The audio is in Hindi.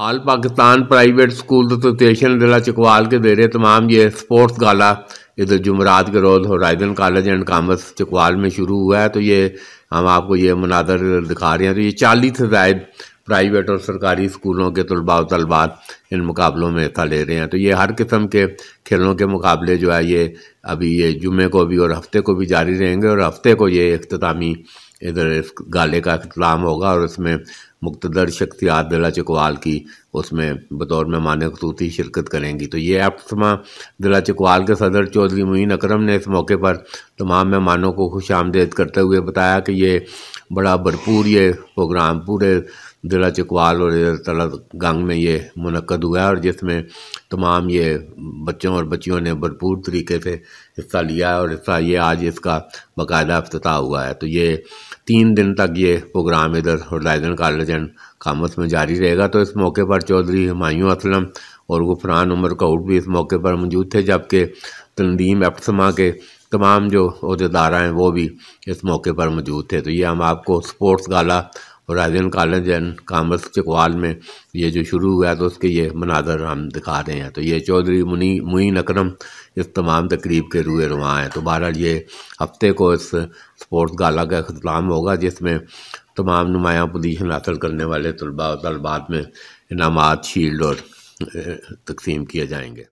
आल पाकिस्तान प्राइवेट स्कूल एसोसिएशन तो जिला चकवाल के देरे तमाम ये स्पोर्ट्स गाला इधर तो जुमरात के रोज़ horizon college and commerce Chakwal में शुरू हुआ है तो ये हम आपको ये मनादर दिखा रहे हैं तो ये चालीस से जायद प्राइवेट और सरकारी स्कूलों के तलबा तलबात इन मुकाबलों में हिस्सा ले रहे हैं तो ये हर किस्म के खेलों के मुकाबले जो है ये अभी ये जुमे को भी और हफ्ते को भी जारी रहेंगे और हफ्ते को ये अख्तामी इधर इस गाले का अख्तलाम होगा और इसमें मुक्तदर शख्सियात दिला चकवाल की उसमें बतौर मेहमान खसूसी शिरकत करेंगी तो ये अफ्तमा दिला चकवाल के सदर चौधरी मुइन अकरम ने इस मौके पर तमाम मेहमानों को खुश आमदेद करते हुए बताया कि ये बड़ा भरपूर ये प्रोग्राम पूरे दिला चकवाल और तला गंग में ये मनक़द हुआ है और जिसमें तमाम ये बच्चों और बच्चियों ने भरपूर तरीके से हिस्सा लिया है और हिस्सा ये आज इसका बाकायदा अफ्ताह हुआ है तो ये तीन दिन तक ये प्रोग्राम इधर होलाइजन कॉलेज एंड कामत में जारी रहेगा तो इस मौके पर चौधरी हमायूँ असलम और गुफरान उमर कौट भी इस मौके पर मौजूद थे जबकि तंदीम एफसमा के तमाम जो अहदेदारा हैं वो भी इस मौके पर मौजूद थे तो ये हम आपको sports gala Rajan college and commerce Chakwal में ये जो शुरू हुआ तो उसके ये मनाजर हम दिखा रहे हैं तो ये चौधरी मुनी मुइन अक्रम इस तमाम तकरीब के रुए रुआ हैं तो बहरहाल ये हफ्ते को इस स्पोर्ट्स गाला का अख्ताम होगा जिसमें तमाम नुमाया पोजीशन हासिल करने वाले तलबा तलबात में इनाम शील्ड और तकसीम किए जाएंगे